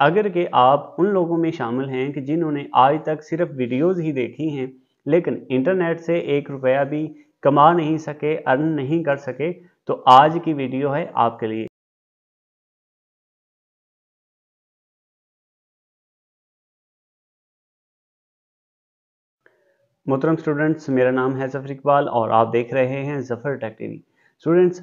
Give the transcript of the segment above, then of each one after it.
अगर के आप उन लोगों में शामिल हैं कि जिन्होंने आज तक सिर्फ वीडियोस ही देखी हैं लेकिन इंटरनेट से एक रुपया भी कमा नहीं सके अर्न नहीं कर सके तो आज की वीडियो है आपके लिए मोहतरम स्टूडेंट्स मेरा नाम है जफर इकबाल और आप देख रहे हैं जफर टेक टीवी स्टूडेंट्स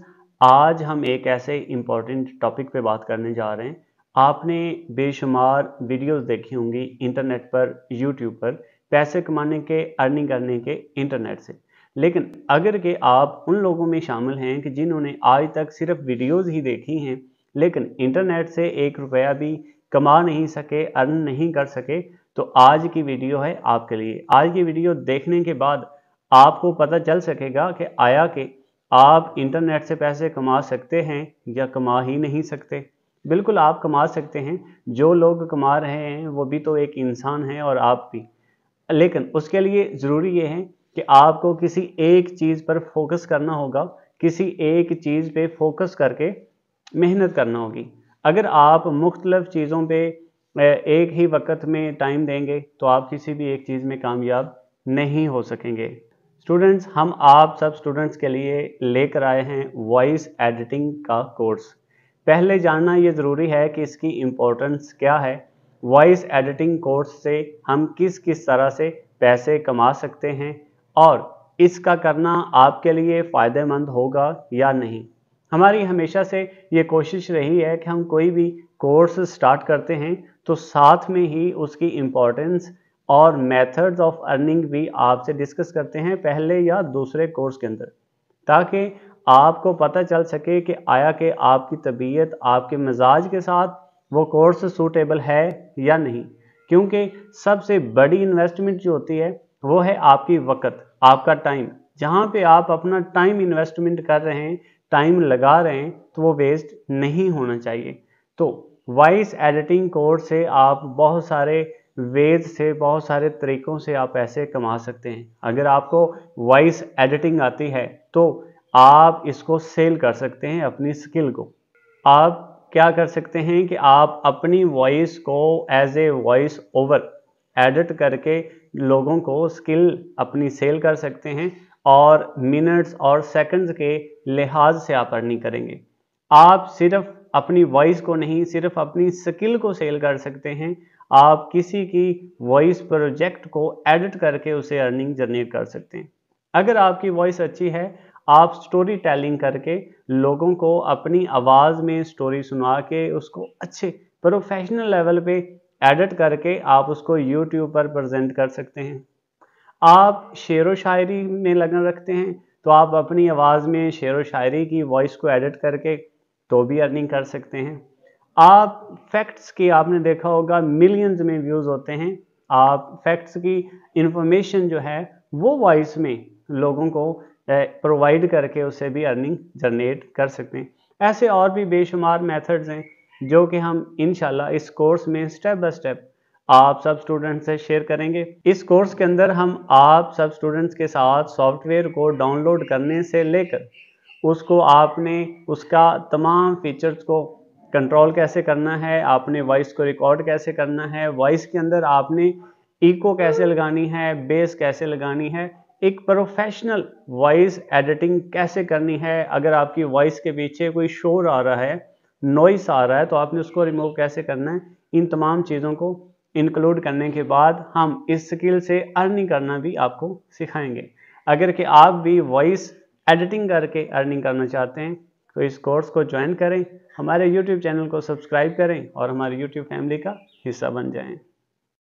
आज हम एक ऐसे इंपॉर्टेंट टॉपिक पे बात करने जा रहे हैं आपने बेशुमार वीडियोस देखी होंगी इंटरनेट पर यूट्यूब पर पैसे कमाने के अर्निंग करने के इंटरनेट से लेकिन अगर के आप उन लोगों में शामिल हैं कि जिन्होंने आज तक सिर्फ वीडियोस ही देखी हैं लेकिन इंटरनेट से एक रुपया भी कमा नहीं सके अर्न नहीं कर सके तो आज की वीडियो है आपके लिए आज की वीडियो देखने के बाद आपको पता चल सकेगा कि आया के आप इंटरनेट से पैसे कमा सकते हैं या कमा ही नहीं सकते बिल्कुल आप कमा सकते हैं जो लोग कमा रहे हैं वो भी तो एक इंसान है और आप भी लेकिन उसके लिए ज़रूरी ये है कि आपको किसी एक चीज़ पर फोकस करना होगा किसी एक चीज़ पे फोकस करके मेहनत करना होगी अगर आप मुख्तलफ चीज़ों पे एक ही वक्त में टाइम देंगे तो आप किसी भी एक चीज़ में कामयाब नहीं हो सकेंगे स्टूडेंट्स हम आप सब स्टूडेंट्स के लिए लेकर आए हैं वॉइस एडिटिंग का कोर्स पहले जानना ये ज़रूरी है कि इसकी इम्पोर्टेंस क्या है वॉइस एडिटिंग कोर्स से हम किस किस तरह से पैसे कमा सकते हैं और इसका करना आपके लिए फ़ायदेमंद होगा या नहीं हमारी हमेशा से ये कोशिश रही है कि हम कोई भी कोर्स स्टार्ट करते हैं तो साथ में ही उसकी इम्पोर्टेंस और मेथड्स ऑफ अर्निंग भी आपसे डिस्कस करते हैं पहले या दूसरे कोर्स के अंदर ताकि आपको पता चल सके कि आया कि आपकी तबीयत आपके मिजाज के साथ वो कोर्स सूटेबल है या नहीं क्योंकि सबसे बड़ी इन्वेस्टमेंट जो होती है वो है आपकी वक़्त आपका टाइम जहाँ पे आप अपना टाइम इन्वेस्टमेंट कर रहे हैं टाइम लगा रहे हैं तो वो वेस्ट नहीं होना चाहिए तो वॉइस एडिटिंग कोर्स से आप बहुत सारे वेद से बहुत सारे तरीक़ों से आप पैसे कमा सकते हैं अगर आपको वॉइस एडिटिंग आती है तो आप इसको सेल कर सकते हैं अपनी स्किल को आप क्या कर सकते हैं कि आप अपनी वॉइस को as a voice over edit करके लोगों को स्किल अपनी सेल कर सकते हैं और मिनट्स और सेकंड्स के लिहाज से आप अर्निंग करेंगे आप सिर्फ अपनी वॉइस को नहीं सिर्फ अपनी स्किल को सेल कर सकते हैं आप किसी की वॉइस प्रोजेक्ट को एडिट करके उसे अर्निंग जनरेट कर सकते हैं अगर आपकी वॉइस अच्छी है आप स्टोरी टेलिंग करके लोगों को अपनी आवाज़ में स्टोरी सुना के उसको अच्छे प्रोफेशनल लेवल पे एडिट करके आप उसको यूट्यूब पर प्रेजेंट कर सकते हैं आप शेर व शायरी में लगन रखते हैं तो आप अपनी आवाज़ में शेर व शायरी की वॉइस को एडिट करके तो भी अर्निंग कर सकते हैं आप फैक्ट्स की आपने देखा होगा मिलियंस में व्यूज़ होते हैं आप फैक्ट्स की इंफॉर्मेशन जो है वो वॉइस में लोगों को प्रोवाइड करके उससे भी अर्निंग जनरेट कर सकते हैं ऐसे और भी बेशुमार मेथड्स हैं जो कि हम इन इस कोर्स में स्टेप बाय स्टेप आप सब स्टूडेंट्स से शेयर करेंगे इस कोर्स के अंदर हम आप सब स्टूडेंट्स के साथ सॉफ्टवेयर को डाउनलोड करने से लेकर उसको आपने उसका तमाम फीचर्स को कंट्रोल कैसे करना है आपने वॉइस को रिकॉर्ड कैसे करना है वॉइस के अंदर आपने इको कैसे लगानी है बेस कैसे लगानी है एक प्रोफेशनल वॉइस एडिटिंग कैसे करनी है अगर आपकी वॉइस के पीछे कोई शोर आ रहा है नॉइस आ रहा है तो आपने उसको रिमूव कैसे करना है इन तमाम चीज़ों को इंक्लूड करने के बाद हम इस स्किल से अर्निंग करना भी आपको सिखाएंगे अगर कि आप भी वॉइस एडिटिंग करके अर्निंग करना चाहते हैं तो इस कोर्स को ज्वाइन करें हमारे यूट्यूब चैनल को सब्सक्राइब करें और हमारे यूट्यूब फैमिली का हिस्सा बन जाएं